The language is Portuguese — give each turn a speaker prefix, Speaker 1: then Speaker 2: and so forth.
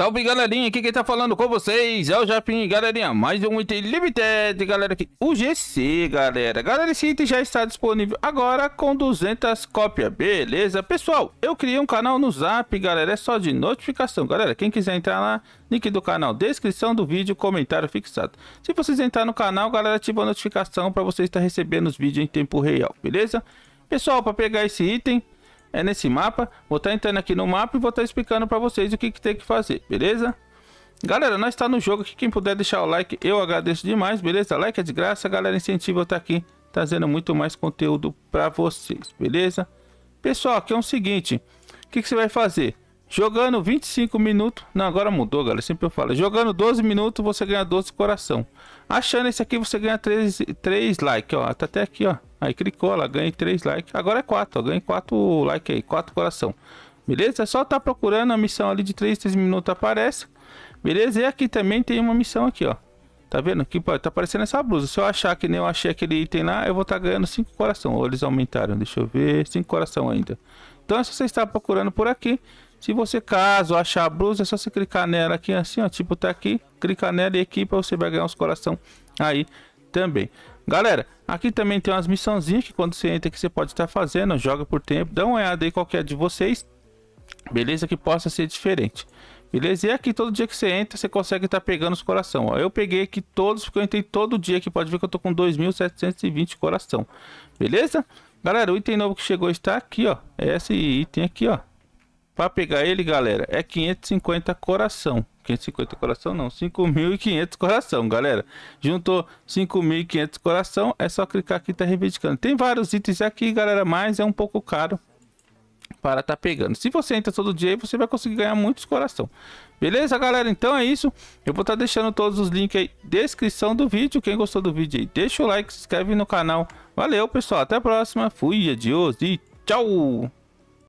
Speaker 1: Salve galerinha, aqui quem tá falando com vocês é o Japim, galerinha, mais um item limited, galera, aqui, o GC, galera, galera, esse item já está disponível agora com 200 cópias, beleza? Pessoal, eu criei um canal no Zap, galera, é só de notificação, galera, quem quiser entrar lá, link do canal, descrição do vídeo, comentário fixado. Se vocês entrar no canal, galera, ativa a notificação para vocês estar recebendo os vídeos em tempo real, beleza? Pessoal, para pegar esse item, é nesse mapa. Vou estar tá entrando aqui no mapa e vou estar tá explicando para vocês o que, que tem que fazer, beleza? Galera, nós está no jogo aqui, quem puder deixar o like, eu agradeço demais, beleza? Like é de graça, galera, incentivo. eu estar tá aqui trazendo muito mais conteúdo para vocês, beleza? Pessoal, aqui é o seguinte, o que, que você vai fazer? Jogando 25 minutos. Não, agora mudou, galera. Sempre eu falo. Jogando 12 minutos, você ganha 12 coração. Achando esse aqui, você ganha 3, 3 likes, ó. Tá até aqui, ó. Aí clicou, lá ganhei 3 likes. Agora é 4, ó. Ganha 4 likes aí, 4 coração. Beleza? É só tá procurando a missão ali de 3, 3 minutos aparece. Beleza? E aqui também tem uma missão aqui, ó. Tá vendo? Aqui pode tá aparecendo essa blusa. Se eu achar que nem eu achei aquele item lá, eu vou estar tá ganhando 5 coração. Ou eles aumentaram, deixa eu ver. 5 coração ainda. Então, se você está procurando por aqui, se você, caso, achar a blusa, é só você clicar nela aqui, assim, ó. Tipo, tá aqui. Clica nela e aqui você vai ganhar os coração aí também. Galera, aqui também tem umas missãozinhas que quando você entra que você pode estar tá fazendo. Joga por tempo. Dá uma olhada aí qualquer de vocês. Beleza? Que possa ser diferente. Beleza? E aqui todo dia que você entra, você consegue estar tá pegando os coração. Ó. Eu peguei aqui todos, porque eu entrei todo dia aqui. Pode ver que eu tô com 2.720 coração. Beleza? Galera, o item novo que chegou está aqui, ó. É esse item aqui, ó. Para pegar ele, galera, é 550 coração. 550 coração não, 5.500 coração, galera. Juntou 5.500 coração, é só clicar aqui tá reivindicando. Tem vários itens aqui, galera, mas é um pouco caro para tá pegando. Se você entra todo dia, você vai conseguir ganhar muitos coração. Beleza, galera? Então é isso. Eu vou estar tá deixando todos os links aí descrição do vídeo. Quem gostou do vídeo aí, deixa o like, se inscreve no canal. Valeu, pessoal. Até a próxima. Fui, adiós e tchau!